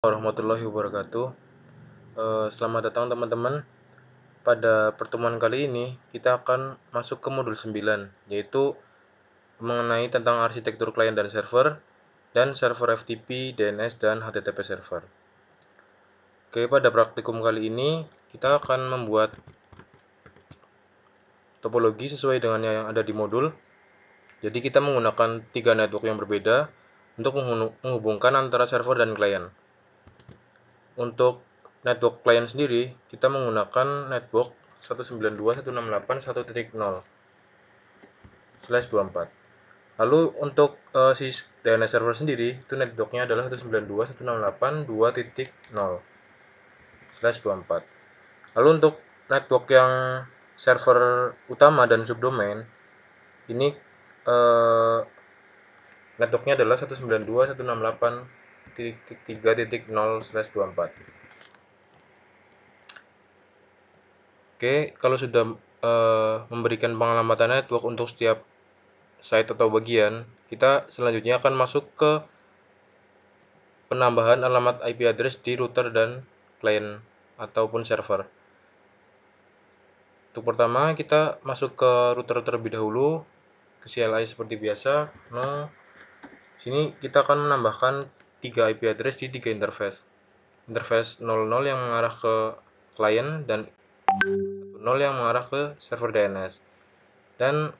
warahmatullahi wabarakatuh. Eh, selamat datang teman-teman. Pada pertemuan kali ini kita akan masuk ke modul 9 yaitu mengenai tentang arsitektur klien dan server dan server FTP, DNS dan HTTP server. Oke, pada praktikum kali ini kita akan membuat topologi sesuai dengan yang ada di modul. Jadi kita menggunakan tiga network yang berbeda untuk menghubungkan antara server dan klien untuk network client sendiri kita menggunakan network 192.168.1.0 slash 24 Lalu untuk uh, si DNS server sendiri itu networknya adalah 192.168.2.0 slash 24. Lalu untuk network yang server utama dan subdomain ini uh, networknya adalah 192.168.2.0 titik 3.0/24 Oke kalau sudah e, memberikan pengelamatan network untuk setiap site atau bagian kita selanjutnya akan masuk ke penambahan alamat IP address di router dan client ataupun server untuk pertama kita masuk ke router terlebih dahulu ke CLI seperti biasa nah sini kita akan menambahkan 3 IP address di 3 interface. Interface 00 yang mengarah ke client dan 0 yang mengarah ke server DNS. Dan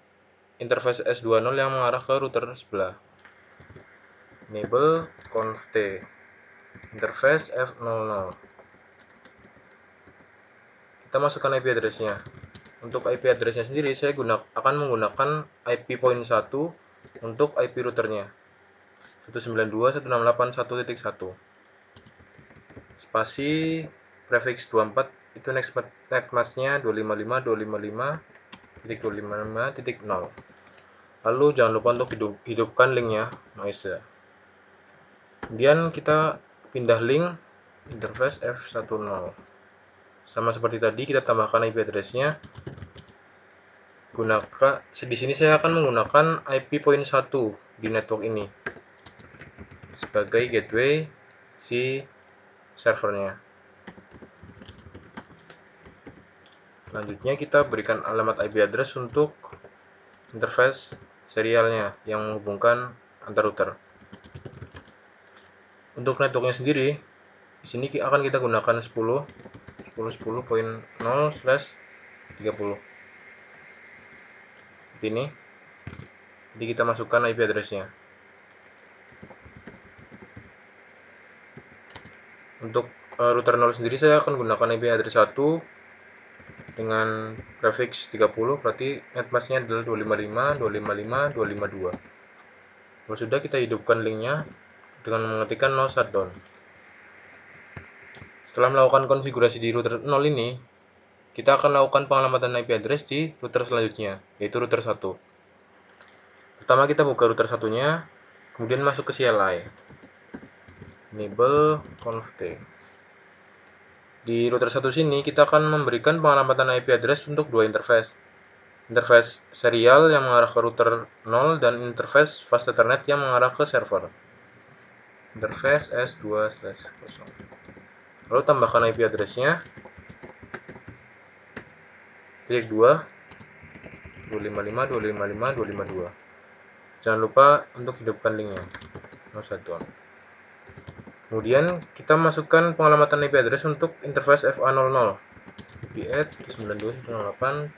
interface S20 yang mengarah ke router sebelah. Enable conf t interface F00. Kita masukkan IP addressnya. Untuk IP addressnya sendiri saya guna, akan menggunakan IP point 1 untuk IP routernya. 192.168.1.1 spasi prefix 24 itu next nextmatch-nya 255 255 lalu jangan lupa untuk hidup, hidupkan linknya noise ya kemudian kita pindah link interface F10 sama seperti tadi kita tambahkan IP addressnya gunakan di sini saya akan menggunakan IP point 1 di network ini sebagai gateway si servernya. Selanjutnya kita berikan alamat IP address untuk interface serialnya yang menghubungkan antar router. Untuk networknya sendiri, di sini akan kita gunakan 10 10 10.0 slash 30 seperti ini jadi kita masukkan IP addressnya Untuk uh, router 0 sendiri saya akan gunakan IP address 1 dengan prefix 30 berarti netmasknya adalah 255 255 252. Kalau sudah kita hidupkan linknya dengan mengetikkan no shutdown. Setelah melakukan konfigurasi di router 0 ini, kita akan lakukan pengalamatan IP address di router selanjutnya, yaitu router 1. Pertama kita buka router satunya, kemudian masuk ke CLI enable conf t. Di router satu sini kita akan memberikan pengalamatan IP address untuk dua interface. Interface serial yang mengarah ke router 0 dan interface fast ethernet yang mengarah ke server. Interface s 2 Lalu tambahkan IP addressnya. nya Titik 2 255 255 252. Jangan lupa untuk hidupkan linknya. No kemudian kita masukkan pengalamatan IP address untuk interface FA00 IPH 9298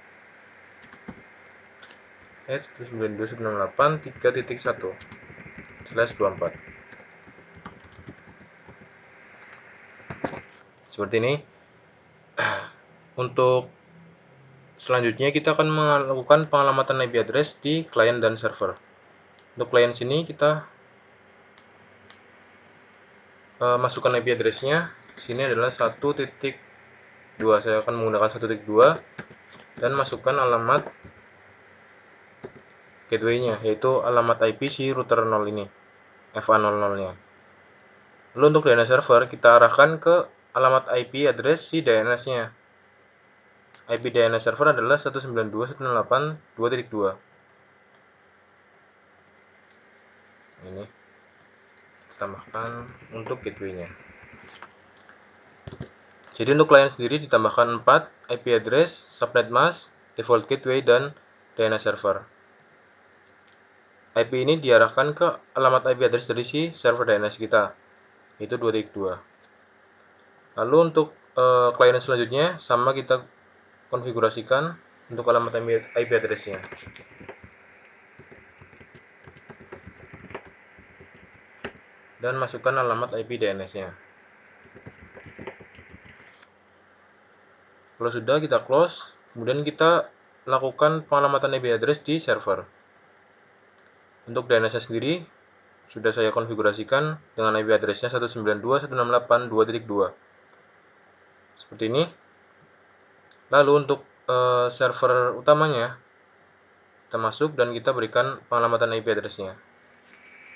H 19216831 slash 24 seperti ini untuk selanjutnya kita akan melakukan pengalamatan IP address di client dan server untuk client sini kita Eh, masukkan IP addressnya nya Sini adalah 1.2. Saya akan menggunakan 1.2 dan masukkan alamat gateway-nya yaitu alamat IP si router 0 ini. FA00-nya. Lalu untuk DNS server kita arahkan ke alamat IP address si DNS-nya. IP DNS server adalah 192.168.2.2. Ini ditambahkan untuk gateway-nya. Jadi untuk klien sendiri ditambahkan 4 IP address, subnet mask, default gateway, dan DNS server. IP ini diarahkan ke alamat IP address dari si server DNS kita, yaitu 2.2. Lalu untuk uh, klien selanjutnya sama kita konfigurasikan untuk alamat IP address-nya. dan masukkan alamat IP DNS-nya. Kalau sudah kita close, kemudian kita lakukan pengalamatan IP address di server. Untuk DNS-nya sendiri sudah saya konfigurasikan dengan IP address-nya 192.168.2.2. Seperti ini. Lalu untuk e, server utamanya kita masuk dan kita berikan pengalamatan IP address-nya.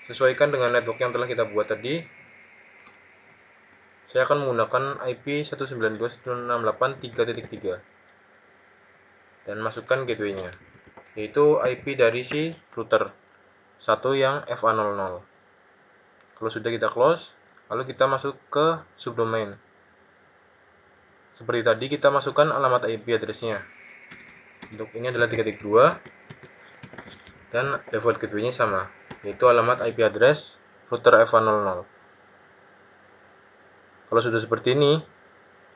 Sesuaikan dengan network yang telah kita buat tadi. Saya akan menggunakan IP 192.168.3.3 dan masukkan gateway-nya, yaitu IP dari si router satu yang FA00. Kalau sudah kita close, lalu kita masuk ke subdomain. Seperti tadi kita masukkan alamat IP address-nya. Untuk ini adalah 3.2 dan default gateway-nya sama yaitu alamat IP address router f 00 Kalau sudah seperti ini,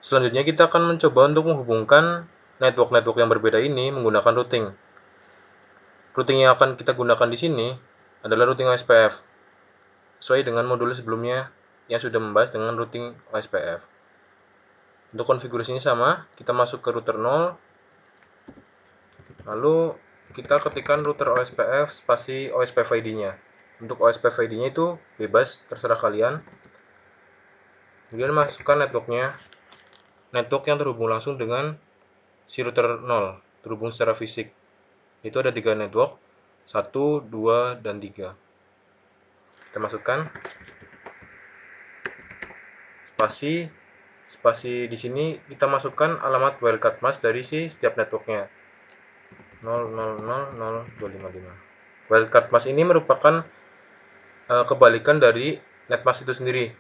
selanjutnya kita akan mencoba untuk menghubungkan network-network yang berbeda ini menggunakan routing. Routing yang akan kita gunakan di sini adalah routing OSPF, sesuai dengan modul sebelumnya yang sudah membahas dengan routing OSPF. Untuk konfigurasinya sama, kita masuk ke router 0, lalu kita ketikkan router OSPF spasi OSPF ID-nya. Untuk OSPF ID-nya itu bebas, terserah kalian. Kemudian masukkan networknya. Network yang terhubung langsung dengan si router 0, terhubung secara fisik. Itu ada tiga network, 1, 2, dan 3. Kita masukkan. Spasi, spasi di sini kita masukkan alamat wildcard mask dari si setiap networknya. 0000255. Wildcard mask ini merupakan uh, kebalikan dari net mask itu sendiri.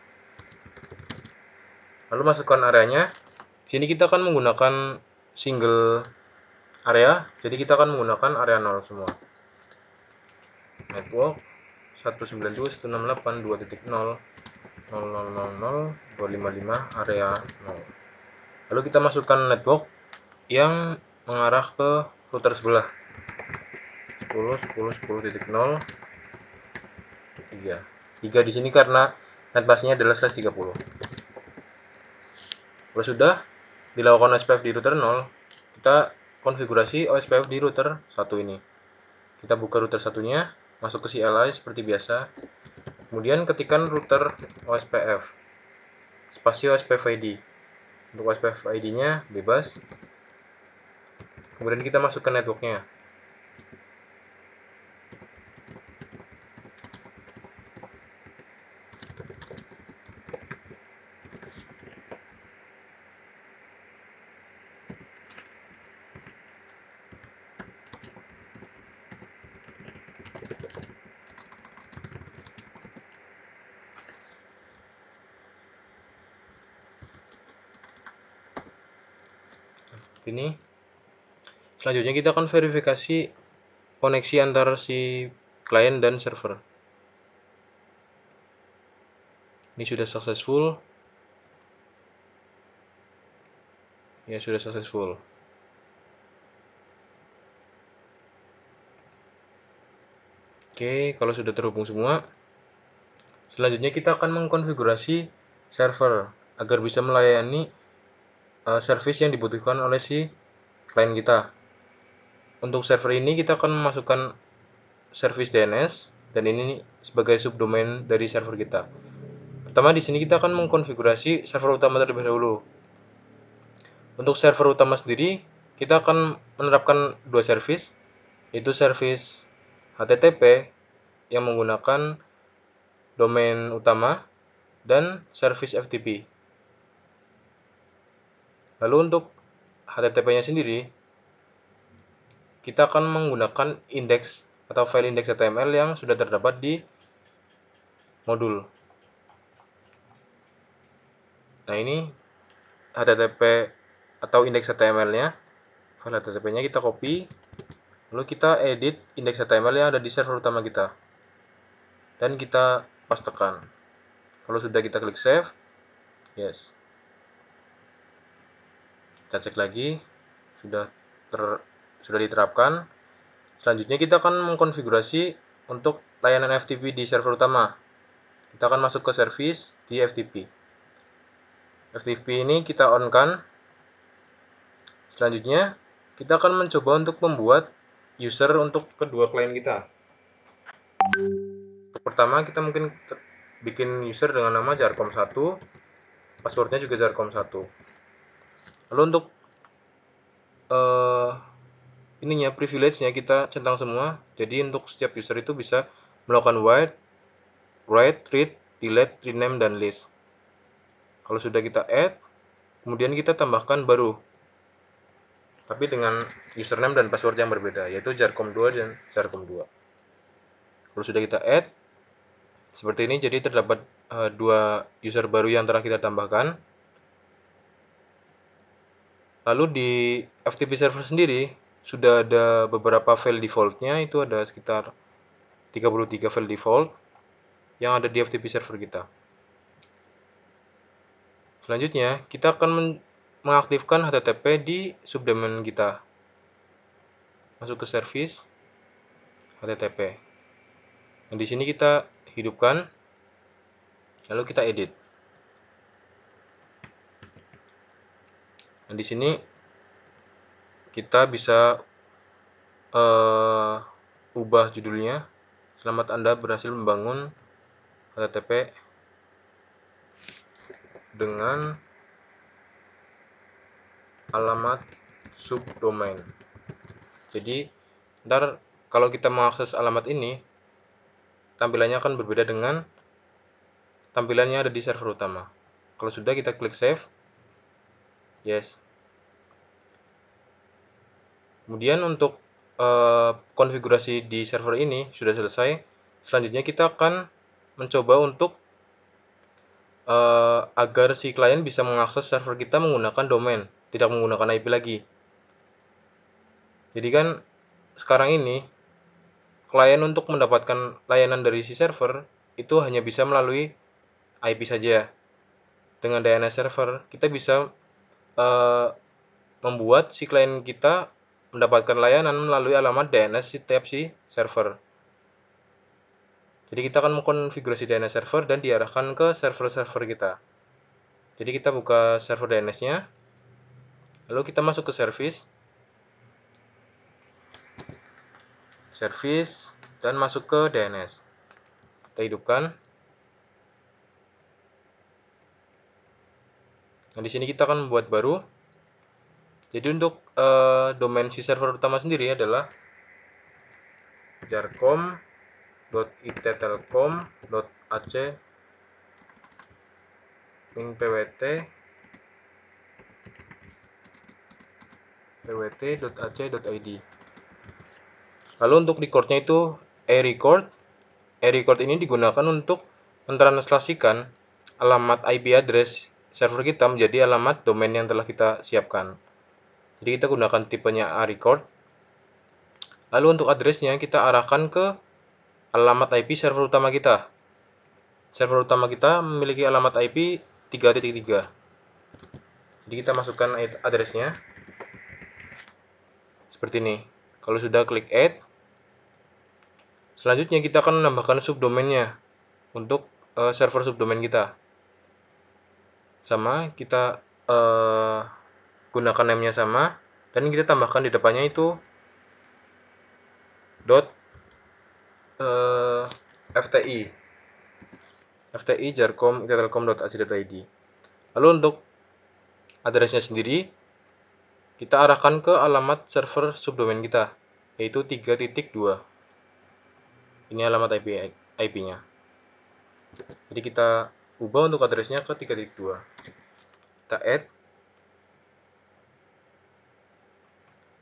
Lalu masukkan areanya. Sini kita akan menggunakan single area, jadi kita akan menggunakan area 0 semua. Network 192.168.2.0 255 area 0. Lalu kita masukkan network yang mengarah ke putar sebelah 10 10 10 titik 0 3 3 di sini karena net adalah 130. kalau sudah dilakukan SPF di router 0 kita konfigurasi OSPF di router 1 ini kita buka router satunya masuk ke CLI seperti biasa kemudian ketikan router OSPF spasi OSPF ID untuk OSPF ID nya bebas kemudian kita masukkan networknya selanjutnya kita akan verifikasi koneksi antara si klien dan server ini sudah successful ya sudah successful oke kalau sudah terhubung semua selanjutnya kita akan mengkonfigurasi server agar bisa melayani uh, service yang dibutuhkan oleh si klien kita untuk server ini kita akan memasukkan service DNS dan ini sebagai subdomain dari server kita. Pertama di sini kita akan mengkonfigurasi server utama terlebih dahulu. Untuk server utama sendiri, kita akan menerapkan dua service, yaitu service HTTP yang menggunakan domain utama dan service FTP. Lalu untuk HTTP-nya sendiri, kita akan menggunakan indeks atau file indeks HTML yang sudah terdapat di modul. Nah, ini HTTP atau indeks HTML-nya. File HTTP-nya kita copy, lalu kita edit indeks HTML yang ada di server utama kita. Dan kita pastekan. Kalau sudah kita klik save, yes. Kita cek lagi, sudah ter sudah diterapkan. Selanjutnya kita akan mengkonfigurasi untuk layanan FTP di server utama. Kita akan masuk ke service di FTP. FTP ini kita on kan. Selanjutnya, kita akan mencoba untuk membuat user untuk kedua klien kita. Pertama, kita mungkin bikin user dengan nama jarcom1, passwordnya juga jarcom1. Lalu untuk uh, ininya privilege-nya kita centang semua. Jadi untuk setiap user itu bisa melakukan write, write, read, delete, rename dan list. Kalau sudah kita add, kemudian kita tambahkan baru. Tapi dengan username dan password yang berbeda, yaitu jarcom2 dan jarcom2. Kalau sudah kita add, seperti ini jadi terdapat uh, dua user baru yang telah kita tambahkan. Lalu di FTP server sendiri, sudah ada beberapa file defaultnya itu ada sekitar 33 file default yang ada di FTP server kita selanjutnya kita akan mengaktifkan HTTP di subdomain kita masuk ke service HTTP nah, di sini kita hidupkan lalu kita edit nah di sini kita bisa uh, ubah judulnya selamat anda berhasil membangun HTTP dengan alamat subdomain jadi ntar kalau kita mengakses alamat ini tampilannya akan berbeda dengan tampilannya ada di server utama kalau sudah kita klik save yes Kemudian untuk uh, konfigurasi di server ini sudah selesai. Selanjutnya kita akan mencoba untuk uh, agar si klien bisa mengakses server kita menggunakan domain, tidak menggunakan IP lagi. Jadi kan sekarang ini klien untuk mendapatkan layanan dari si server itu hanya bisa melalui IP saja. Dengan DNS server kita bisa uh, membuat si klien kita mendapatkan layanan melalui alamat DNS di tab si server. Jadi kita akan mengkonfigurasi DNS server dan diarahkan ke server-server kita. Jadi kita buka server DNS-nya. Lalu kita masuk ke service. Service dan masuk ke DNS. Kita hidupkan. Nah, di sini kita akan membuat baru jadi untuk uh, domain si server utama sendiri adalah jarcom.ittelcom.ac ping pwt pwt.ac.id lalu untuk recordnya itu e-record e-record ini digunakan untuk mentranslasikan alamat IP address server kita menjadi alamat domain yang telah kita siapkan jadi kita gunakan tipenya A record. Lalu untuk addressnya kita arahkan ke alamat IP server utama kita. Server utama kita memiliki alamat IP 3.3. Jadi kita masukkan addressnya. Seperti ini. Kalau sudah klik add. Selanjutnya kita akan menambahkan subdomainnya untuk uh, server subdomain kita. Sama kita uh, gunakan name-nya sama dan kita tambahkan di depannya itu dot uh, eh, fti fti jarcom telkom.ac.id lalu untuk addressnya sendiri kita arahkan ke alamat server subdomain kita yaitu 3.2 ini alamat IP IP nya jadi kita ubah untuk addressnya ke 3.2 kita add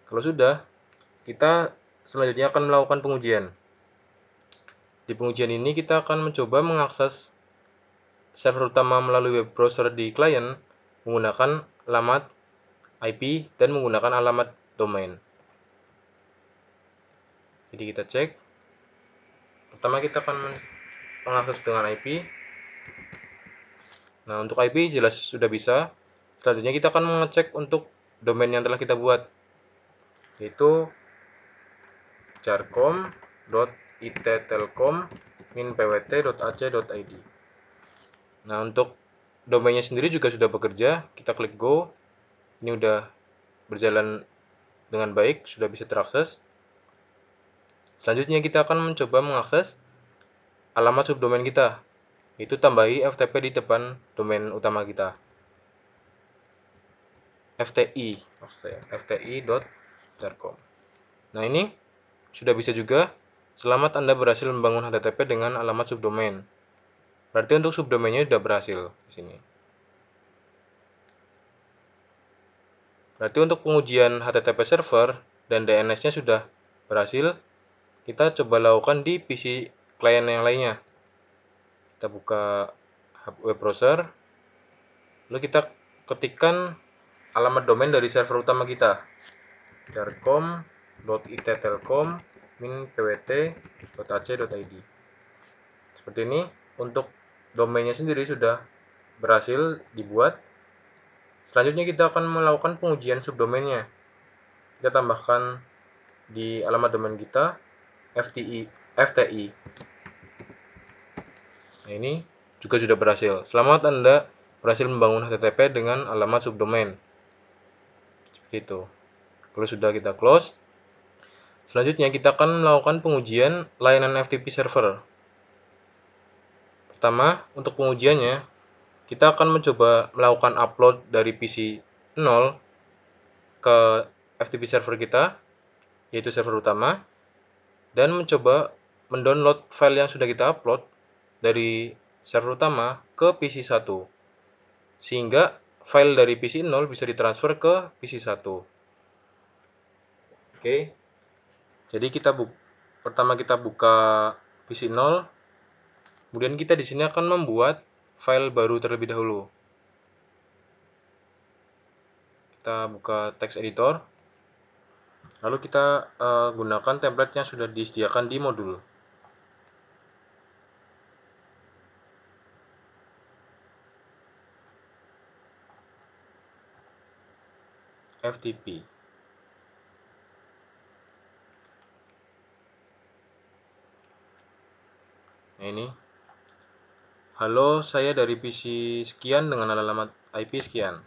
Kalau sudah, kita selanjutnya akan melakukan pengujian. Di pengujian ini kita akan mencoba mengakses server utama melalui web browser di client menggunakan alamat IP dan menggunakan alamat domain. Jadi kita cek. Pertama kita akan mengakses dengan IP. Nah, untuk IP jelas sudah bisa. Selanjutnya kita akan mengecek untuk domain yang telah kita buat itu id nah untuk domainnya sendiri juga sudah bekerja kita klik go ini sudah berjalan dengan baik sudah bisa terakses selanjutnya kita akan mencoba mengakses alamat subdomain kita itu tambahi FTP di depan domain utama kita FTI FTI.com Telkom. Nah ini sudah bisa juga selamat Anda berhasil membangun HTTP dengan alamat subdomain. Berarti untuk subdomainnya sudah berhasil di sini. Berarti untuk pengujian HTTP server dan DNS-nya sudah berhasil, kita coba lakukan di PC klien yang lainnya. Kita buka web browser, lalu kita ketikkan alamat domain dari server utama kita jarkom.it pwt.ac.id seperti ini untuk domainnya sendiri sudah berhasil dibuat selanjutnya kita akan melakukan pengujian subdomainnya kita tambahkan di alamat domain kita fti fti nah ini juga sudah berhasil selamat anda berhasil membangun http dengan alamat subdomain seperti itu kalau sudah kita close, selanjutnya kita akan melakukan pengujian layanan FTP server. Pertama, untuk pengujiannya, kita akan mencoba melakukan upload dari PC 0 ke FTP server kita, yaitu server utama, dan mencoba mendownload file yang sudah kita upload dari server utama ke PC 1 sehingga file dari PC 0 bisa ditransfer ke PC 1 Oke. Jadi kita bu pertama kita buka PC0. Kemudian kita di sini akan membuat file baru terlebih dahulu. Kita buka text editor. Lalu kita uh, gunakan template yang sudah disediakan di modul. FTP. Nah, ini. Halo, saya dari PC sekian dengan alamat IP sekian.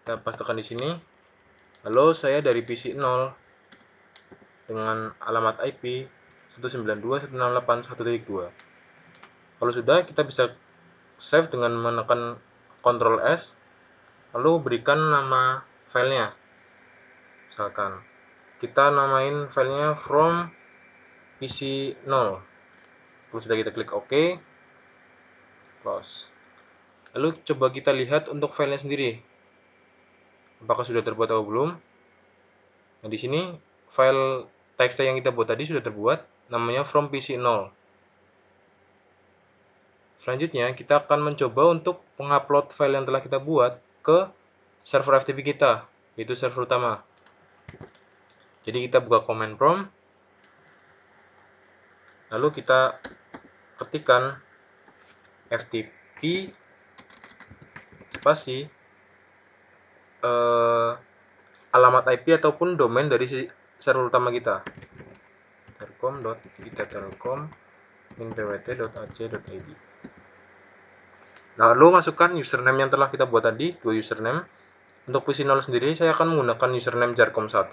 Kita pastikan di sini. Halo, saya dari PC 0 dengan alamat IP 192.168.1.2. Kalau sudah, kita bisa save dengan menekan Ctrl S. Lalu berikan nama filenya. Misalkan kita namain filenya from PC 0 kalau sudah kita klik OK close lalu coba kita lihat untuk filenya sendiri apakah sudah terbuat atau belum nah di sini file text yang kita buat tadi sudah terbuat namanya from PC 0 selanjutnya kita akan mencoba untuk mengupload file yang telah kita buat ke server FTP kita yaitu server utama jadi kita buka command prompt lalu kita ketikkan FTP spasi eh, alamat IP ataupun domain dari si server utama kita telkom.itatelkom pwt.ac.id nah, lalu masukkan username yang telah kita buat tadi, dua username. Untuk PC 0 sendiri, saya akan menggunakan username jarkom1.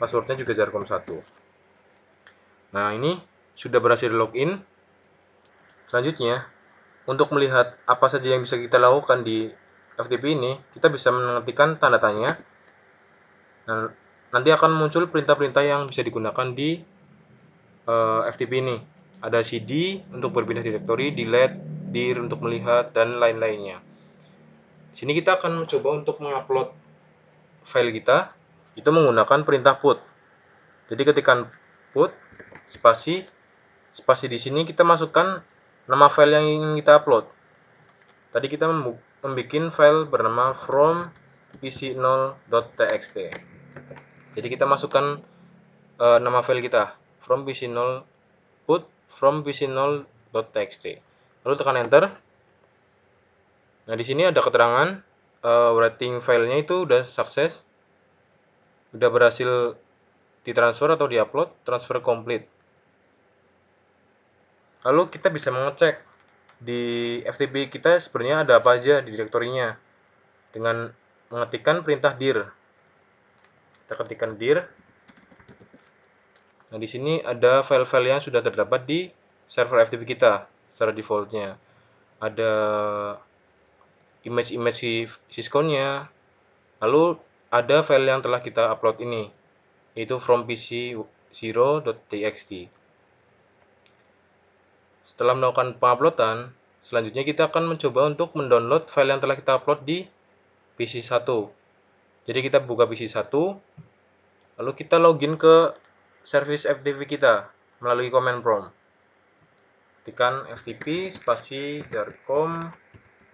Passwordnya juga jarkom1. Nah, ini sudah berhasil login. Selanjutnya, untuk melihat apa saja yang bisa kita lakukan di FTP ini, kita bisa mengetikkan tanda tanya. Nah, nanti akan muncul perintah-perintah yang bisa digunakan di uh, eh, FTP ini. Ada CD untuk berpindah direktori, delete, dir untuk melihat, dan lain-lainnya. Di sini kita akan mencoba untuk mengupload file kita, itu menggunakan perintah put. Jadi ketikan put, spasi spasi di sini kita masukkan nama file yang ingin kita upload tadi kita membuat file bernama from pc0.txt jadi kita masukkan uh, nama file kita from pc0 put from pc0.txt lalu tekan enter nah di sini ada keterangan uh, eh, writing filenya itu udah sukses udah berhasil ditransfer atau diupload transfer complete Lalu kita bisa mengecek di FTP kita sebenarnya ada apa aja di direktorinya dengan mengetikkan perintah dir. Kita ketikkan dir. Nah, di sini ada file-file yang sudah terdapat di server FTP kita secara defaultnya. Ada image-image Cisco-nya. Lalu ada file yang telah kita upload ini, yaitu from pc0.txt. Setelah melakukan penguploadan, selanjutnya kita akan mencoba untuk mendownload file yang telah kita upload di PC 1. Jadi kita buka PC 1, lalu kita login ke service FTP kita melalui command prompt. Ketikkan FTP spasi jarcom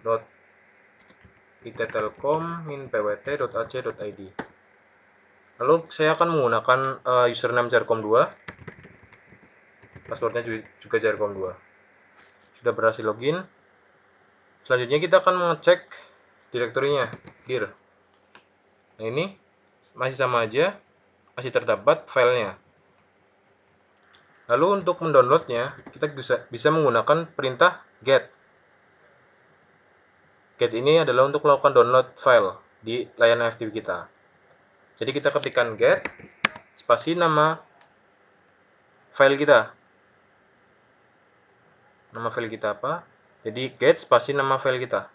dot ittelkom pwt.ac.id lalu saya akan menggunakan eh, username jarcom2 passwordnya juga jarcom2 sudah berhasil login selanjutnya kita akan mengecek direktorinya dir nah ini masih sama aja masih terdapat filenya lalu untuk mendownloadnya kita bisa bisa menggunakan perintah get get ini adalah untuk melakukan download file di layanan FTP kita jadi kita ketikkan get spasi nama file kita nama file kita apa jadi get spasi nama file kita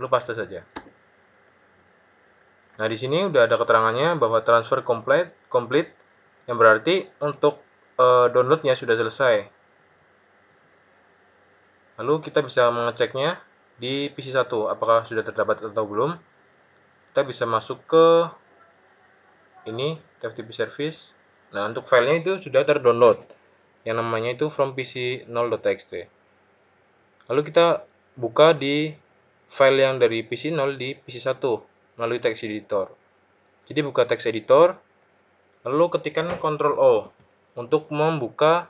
lu paste saja nah di sini udah ada keterangannya bahwa transfer complete complete yang berarti untuk uh, downloadnya sudah selesai lalu kita bisa mengeceknya di PC 1 apakah sudah terdapat atau belum kita bisa masuk ke ini FTP service nah untuk filenya itu sudah terdownload yang namanya itu from pc 0.txt. Lalu kita buka di file yang dari pc 0 di pc 1 melalui text editor. Jadi buka text editor, lalu ketikkan Ctrl O untuk membuka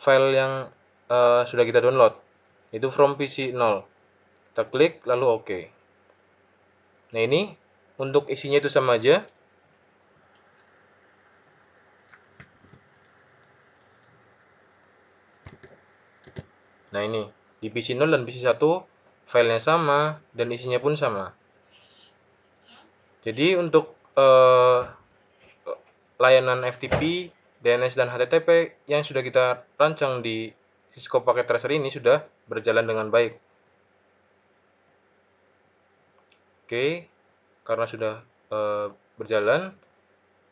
file yang uh, sudah kita download. Itu from pc 0. Kita klik lalu oke. OK. Nah, ini untuk isinya itu sama aja, Nah ini, di PC0 dan PC1 filenya sama dan isinya pun sama. Jadi untuk eh, layanan FTP, DNS dan HTTP yang sudah kita rancang di Cisco Packet Tracer ini sudah berjalan dengan baik. Oke, karena sudah eh, berjalan,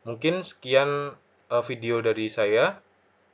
mungkin sekian eh, video dari saya.